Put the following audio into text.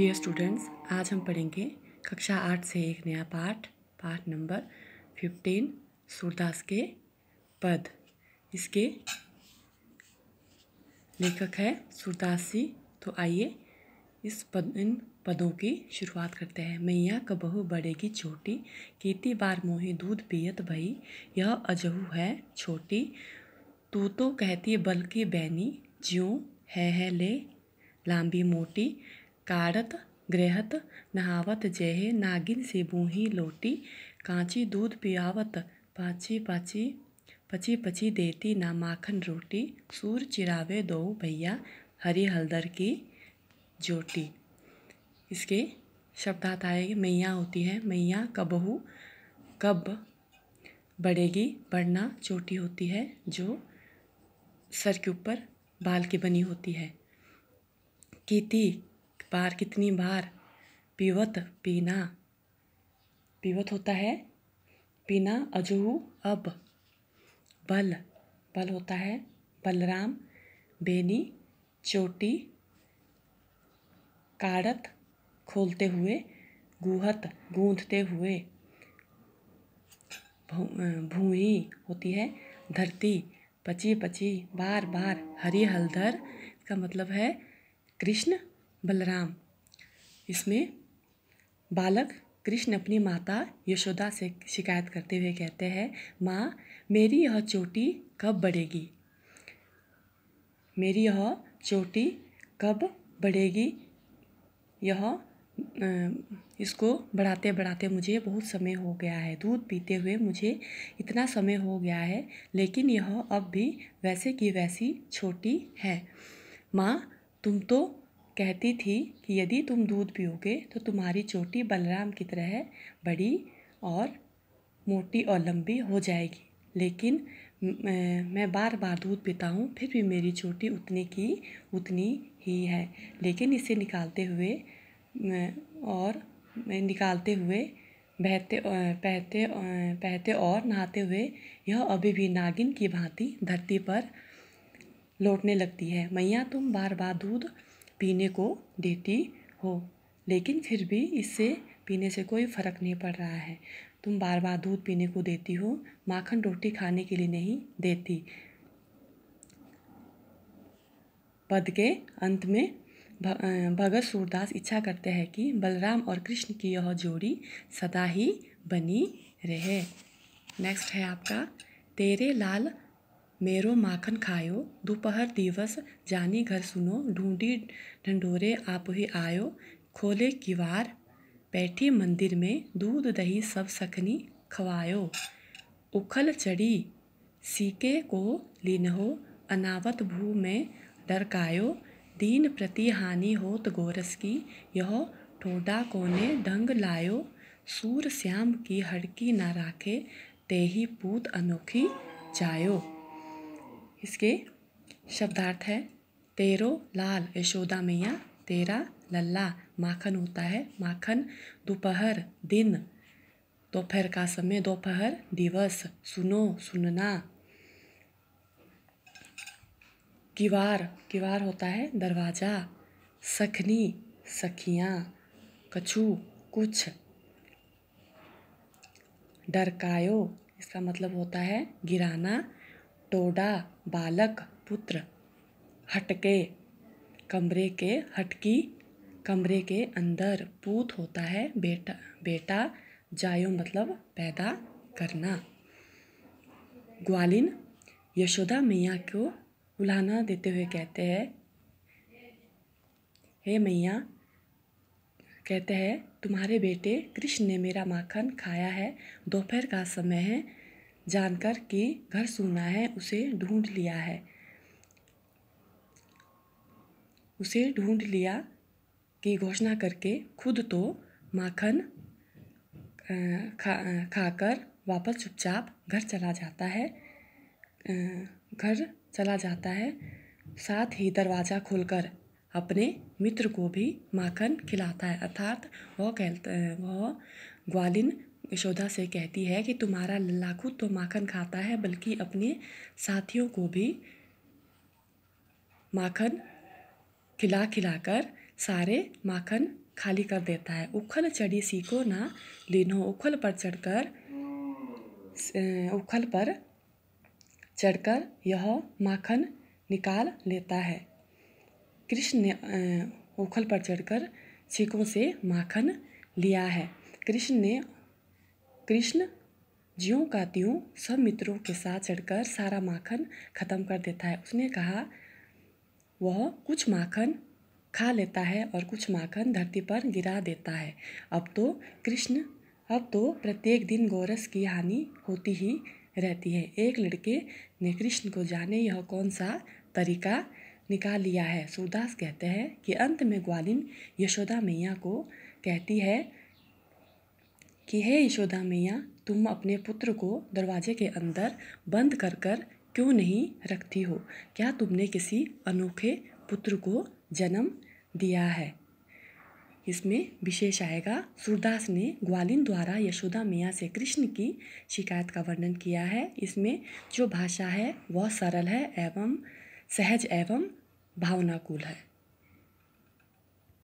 dear students आज हम पढ़ेंगे कक्षा आठ से एक नया पाठ पाठ नंबर फिफ्टीन सूरदास के पद इसके लेखक है सूरदास जी तो आइए इस पद इन पदों की शुरुआत करते हैं मैया कबहू बड़ेगी छोटी कीती बार मोही दूध पियत भई यह अजहू है छोटी तू तो कहती बल्कि बैनी ज्यों है है ले लांबी मोटी कारत गृहत नहावत जेहे नागिन से बूही लोटी कांची दूध पियावत पाची पाची पची पची देती ना माखन रोटी सूर चिरावे दो भैया हरी हल्दर की जोटी इसके शब्दात आएगी मैया होती है मैया कबहू कब बढ़ेगी बढ़ना चोटी होती है जो सर के ऊपर बाल की बनी होती है कीती बार कितनी बार पीवत पीना पीवत होता है पीना अजहू अब बल बल होता है बलराम बेनी चोटी काड़त खोलते हुए गूहत गूंथते हुए भूई होती है धरती पची पची बार बार हरी हलधर का मतलब है कृष्ण बलराम इसमें बालक कृष्ण अपनी माता यशोदा से शिकायत करते हुए कहते हैं माँ मेरी यह चोटी कब बढ़ेगी मेरी यह चोटी कब बढ़ेगी यह इसको बढ़ाते बढ़ाते मुझे बहुत समय हो गया है दूध पीते हुए मुझे इतना समय हो गया है लेकिन यह अब भी वैसे की वैसी छोटी है माँ तुम तो कहती थी कि यदि तुम दूध पियोगे तो तुम्हारी चोटी बलराम की तरह बड़ी और मोटी और लंबी हो जाएगी लेकिन मैं बार बार दूध पीता हूँ फिर भी मेरी चोटी उतनी की उतनी ही है लेकिन इसे निकालते हुए और निकालते हुए बहते पहते पहते और नहाते हुए यह अभी भी नागिन की भांति धरती पर लौटने लगती है मैया तुम बार बार दूध पीने को देती हो लेकिन फिर भी इससे पीने से कोई फ़र्क नहीं पड़ रहा है तुम बार बार दूध पीने को देती हो माखन रोटी खाने के लिए नहीं देती पद के अंत में भगत सूरदास इच्छा करते हैं कि बलराम और कृष्ण की यह जोड़ी सदा ही बनी रहे नेक्स्ट है आपका तेरे लाल मेरो माखन खायो दोपहर दिवस जानी घर सुनो ढूंढी आप ही आयो खोले किवार बैठी मंदिर में दूध दही सब सखनी खवायो उखल चढ़ी सीके को लीनहो अनावत भू में डरकायो दीन प्रति हानि होत गोरस की यह ठोडा कोने ढंग लायो सूर श्याम की हड़की ना राखे तेही पूत अनोखी जायो इसके शब्दार्थ है तेरो लाल यशोदा मैया तेरा लल्ला माखन होता है माखन दोपहर दिन दोपहर का समय दोपहर दिवस सुनो सुनना किवार किवार होता है दरवाज़ा सखनी सखियाँ कछु कुछ डरकायो इसका मतलब होता है गिराना टोडा बालक पुत्र हटके कमरे के हटकी कमरे के अंदर पूत होता है बेटा बेटा जायो मतलब पैदा करना ग्वालिन यशोदा मैया को उलाना देते हुए कहते हैं हे मैया कहते हैं तुम्हारे बेटे कृष्ण ने मेरा माखन खाया है दोपहर का समय है जानकर कि घर सुना है उसे ढूंढ लिया है उसे ढूंढ लिया की घोषणा करके खुद तो माखन खा खाकर वापस चुपचाप घर चला जाता है घर चला जाता है साथ ही दरवाज़ा खोलकर अपने मित्र को भी माखन खिलाता है अर्थात वह कहता वह ग्वालिन यशोदा से कहती है कि तुम्हारा लल्लाकू तो माखन खाता है बल्कि अपने साथियों को भी माखन खिला खिलाकर सारे माखन खाली कर देता है उखल चढ़ी सीखो ना लीनो उखल पर चढ़कर उखल पर चढ़कर यह माखन निकाल लेता है कृष्ण ने उखल पर चढ़कर सीखों से माखन लिया है कृष्ण ने कृष्ण ज्यों का त्यों सब मित्रों के साथ चढ़कर सारा माखन ख़त्म कर देता है उसने कहा वह कुछ माखन खा लेता है और कुछ माखन धरती पर गिरा देता है अब तो कृष्ण अब तो प्रत्येक दिन गोरस की हानि होती ही रहती है एक लड़के ने कृष्ण को जाने यह कौन सा तरीका निकाल लिया है सूदास कहते हैं कि अंत में ग्वालिन यशोदा मैया को कहती है कि हे यशोदा मैया तुम अपने पुत्र को दरवाजे के अंदर बंद कर कर क्यों नहीं रखती हो क्या तुमने किसी अनोखे पुत्र को जन्म दिया है इसमें विशेष आएगा सूरदास ने ग्वालिन द्वारा यशोदा मियाँ से कृष्ण की शिकायत का वर्णन किया है इसमें जो भाषा है वह सरल है एवं सहज एवं भावनाकुल है